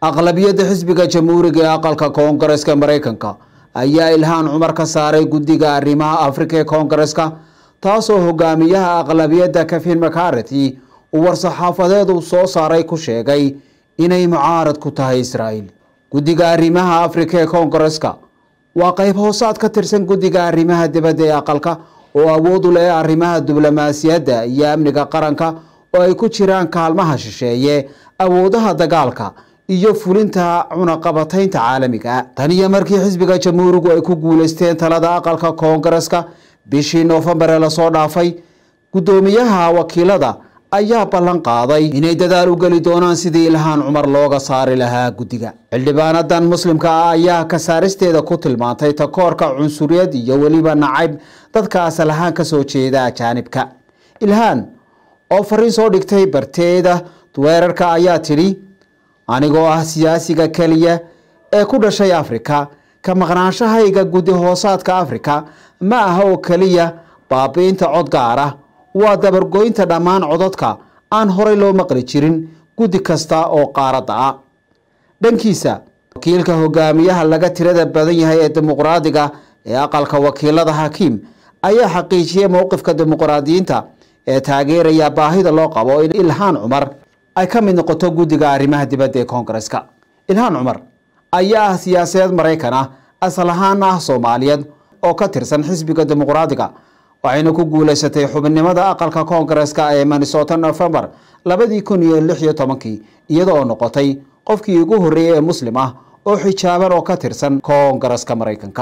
aqlabiyadda xisbiga jamhuuriga ee aqalka koongareska maraykanka ayaa ilhaan cumar ka saaray guddiga arrimaha afrika ee koongareska taasoo hogaamiyaha aqlabiyadda kafin makarati uu war-saxaafadeed uu soo saaray ku sheegay inay mucaarad ku tahay israa'iil guddiga arrimaha afrika ee koongareska waa qayb hoosaad ka tirsan guddiga arrimaha dibadda ee aqalka oo awood u leh arrimaha diblomaasiyadda iyo amniga qaranka oo ay ku jiraan kaalmaha shisheeye awoodaha dagaalka iyo fulinta cunaqabataynta caalamiga taniyo markii xisbiga jamhuurigu ay ku guuleysteen talada aqalka koongareska bishii noofembar ee lasoo dhaafay guddoomiyaha wakiilada ayaa ballan qaaday inay dadaal u geli doonaan sidii ilhaan cumar looga saari lahaa guddiga xildhibaanadan muslimka ah ayaa kasaaristeeda ku tilmaantay takoorka cunsuriyad iyo weliba nacayb dadka asalahaan ka soo jeeda ajaanibka ilhaan oo fariin soo dhigtay barteeda weerarka ayaa tidhi anigoo ah siyaasiga keliya ee ku dhashay afrika ka maqnaanshahayga guddi hoosaadka afrika ma aha oo keliya baabi'inta cod gaar ah waa dabargoynta dhammaan codadka aan horay loo maqli jirin guddi kasta oo qaaradda ah dhankiisa wakiilka hogaamiyaha laga tirada badan yahay ee dimuqraadiga ee aqalka wakiilada xakiim ayaa xaqiijiyay mowqifka dimuqraadiyiinta ee taageeraya baahida loo qabo ilhaan cumar ay ka mid noqoto guddiga arrimaha dibadda ee koongareska ilhaan cumar ayaa ah siyaasadeed maraykan ah asal ahaan ah soomaaliyeed oo ka tirsan xisbiga dimuqraadiga waxayna ku guulaysatay xubinnimada aqalka koongareska ee minnesota nofembar labadii kun iyo lix iyo tobankii iyada oo noqotay qofkii ugu horreeyey ee muslim ah oo xijaaban oo ka tirsan koongareska maraykanka